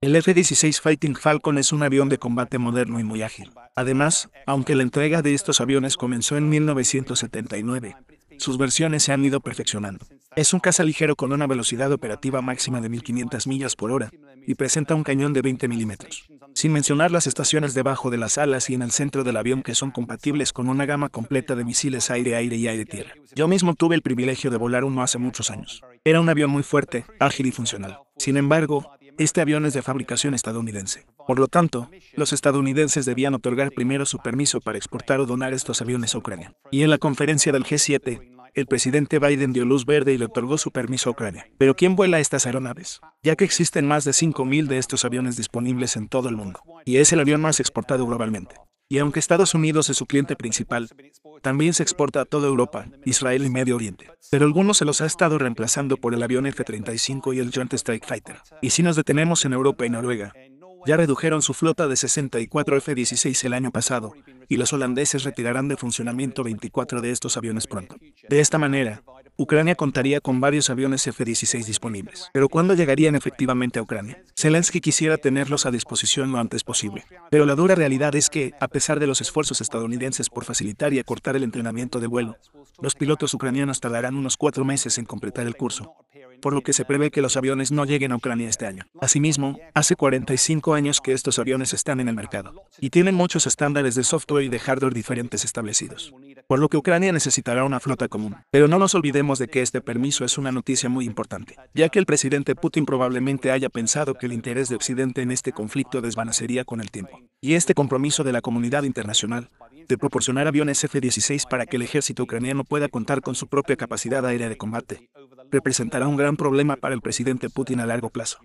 El F-16 Fighting Falcon es un avión de combate moderno y muy ágil. Además, aunque la entrega de estos aviones comenzó en 1979, sus versiones se han ido perfeccionando. Es un caza ligero con una velocidad operativa máxima de 1500 millas por hora y presenta un cañón de 20 milímetros. Sin mencionar las estaciones debajo de las alas y en el centro del avión que son compatibles con una gama completa de misiles aire-aire y aire-tierra. Yo mismo tuve el privilegio de volar uno hace muchos años. Era un avión muy fuerte, ágil y funcional. Sin embargo, este avión es de fabricación estadounidense. Por lo tanto, los estadounidenses debían otorgar primero su permiso para exportar o donar estos aviones a Ucrania. Y en la conferencia del G7, el presidente Biden dio luz verde y le otorgó su permiso a Ucrania. Pero ¿quién vuela estas aeronaves? Ya que existen más de 5.000 de estos aviones disponibles en todo el mundo, y es el avión más exportado globalmente. Y aunque Estados Unidos es su cliente principal, también se exporta a toda Europa, Israel y Medio Oriente. Pero algunos se los ha estado reemplazando por el avión F-35 y el Joint Strike Fighter. Y si nos detenemos en Europa y Noruega, ya redujeron su flota de 64 F-16 el año pasado, y los holandeses retirarán de funcionamiento 24 de estos aviones pronto. De esta manera, Ucrania contaría con varios aviones F-16 disponibles. Pero ¿cuándo llegarían efectivamente a Ucrania? Zelensky quisiera tenerlos a disposición lo antes posible. Pero la dura realidad es que, a pesar de los esfuerzos estadounidenses por facilitar y acortar el entrenamiento de vuelo, los pilotos ucranianos tardarán unos cuatro meses en completar el curso por lo que se prevé que los aviones no lleguen a Ucrania este año. Asimismo, hace 45 años que estos aviones están en el mercado y tienen muchos estándares de software y de hardware diferentes establecidos por lo que Ucrania necesitará una flota común. Pero no nos olvidemos de que este permiso es una noticia muy importante, ya que el presidente Putin probablemente haya pensado que el interés de Occidente en este conflicto desvanecería con el tiempo. Y este compromiso de la comunidad internacional, de proporcionar aviones F-16 para que el ejército ucraniano pueda contar con su propia capacidad aérea de combate, representará un gran problema para el presidente Putin a largo plazo.